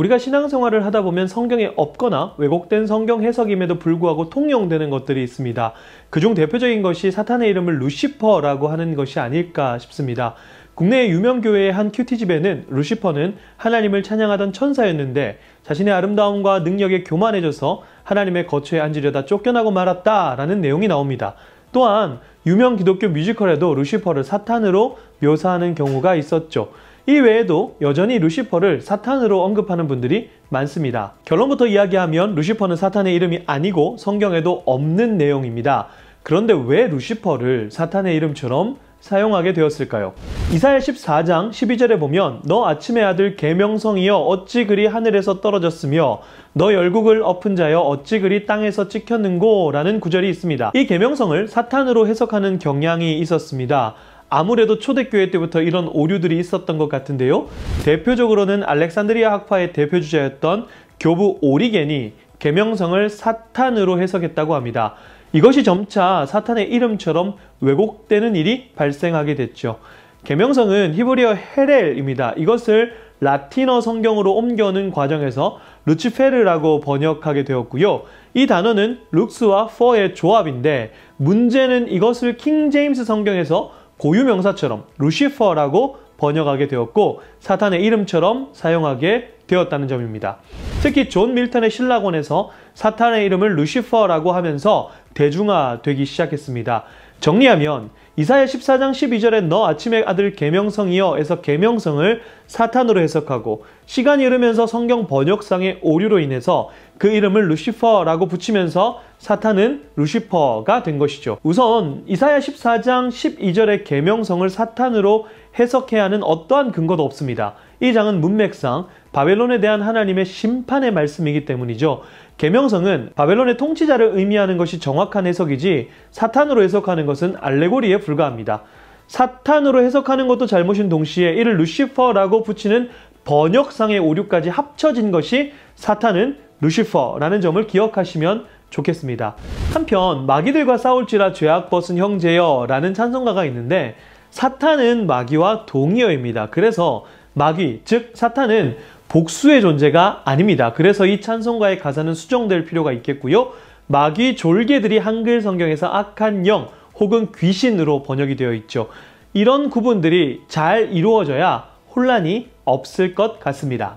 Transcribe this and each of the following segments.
우리가 신앙생활을 하다 보면 성경에 없거나 왜곡된 성경 해석임에도 불구하고 통용되는 것들이 있습니다. 그 중 대표적인 것이 사탄의 이름을 루시퍼라고 하는 것이 아닐까 싶습니다. 국내의 유명 교회의 한 큐티집에는 루시퍼는 하나님을 찬양하던 천사였는데 자신의 아름다움과 능력에 교만해져서 하나님의 거처에 앉으려다 쫓겨나고 말았다라는 내용이 나옵니다. 또한 유명 기독교 뮤지컬에도 루시퍼를 사탄으로 묘사하는 경우가 있었죠. 이 외에도 여전히 루시퍼를 사탄으로 언급하는 분들이 많습니다. 결론부터 이야기하면 루시퍼는 사탄의 이름이 아니고 성경에도 없는 내용입니다. 그런데 왜 루시퍼를 사탄의 이름처럼 사용하게 되었을까요? 이사야 14장 12절에 보면 너 아침의 아들 개명성이여 어찌 그리 하늘에서 떨어졌으며 너 열국을 엎은 자여 어찌 그리 땅에서 찍혔는고 라는 구절이 있습니다. 이개명성을 사탄으로 해석하는 경향이 있었습니다. 아무래도 초대교회 때부터 이런 오류들이 있었던 것 같은데요. 대표적으로는 알렉산드리아 학파의 대표 주자였던 교부 오리겐이 개명성을 사탄으로 해석했다고 합니다. 이것이 점차 사탄의 이름처럼 왜곡되는 일이 발생하게 됐죠. 개명성은 히브리어 헤렐입니다. 이것을 라틴어 성경으로 옮겨는 과정에서 루치페르라고 번역하게 되었고요. 이 단어는 룩스와 퍼의 조합인데 문제는 이것을 킹제임스 성경에서 고유명사처럼 루시퍼라고 번역하게 되었고 사탄의 이름처럼 사용하게 되었다는 점입니다. 특히 존 밀턴의 신라곤에서 사탄의 이름을 루시퍼라고 하면서 대중화되기 시작했습니다. 정리하면 이사야 14장 12절에 너 아침의 아들 계명성이여에서 계명성을 사탄으로 해석하고 시간이 흐르면서 성경 번역상의 오류로 인해서 그 이름을 루시퍼라고 붙이면서 사탄은 루시퍼가 된 것이죠. 우선 이사야 14장 12절의 계명성을 사탄으로 해석해야 하는 어떠한 근거도 없습니다. 이 장은 문맥상 바벨론에 대한 하나님의 심판의 말씀이기 때문이죠. 개명성은 바벨론의 통치자를 의미하는 것이 정확한 해석이지 사탄으로 해석하는 것은 알레고리에 불과합니다. 사탄으로 해석하는 것도 잘못인 동시에 이를 루시퍼라고 붙이는 번역상의 오류까지 합쳐진 것이 사탄은 루시퍼라는 점을 기억하시면 좋겠습니다. 한편 마귀들과 싸울지라 죄악 벗은 형제여 라는 찬송가가 있는데 사탄은 마귀와 동의어입니다. 그래서 마귀, 즉 사탄은 복수의 존재가 아닙니다. 그래서 이 찬송가의 가사는 수정될 필요가 있겠고요. 마귀 졸개들이 한글 성경에서 악한 영 혹은 귀신으로 번역이 되어 있죠. 이런 구분들이 잘 이루어져야 혼란이 없을 것 같습니다.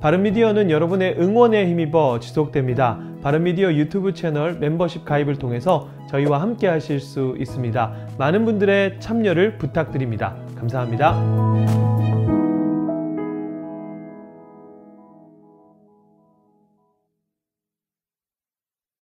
바른미디어는 여러분의 응원에 힘입어 지속됩니다. 바른미디어 유튜브 채널 멤버십 가입을 통해서 저희와 함께 하실 수 있습니다. 많은 분들의 참여를 부탁드립니다. 감사합니다.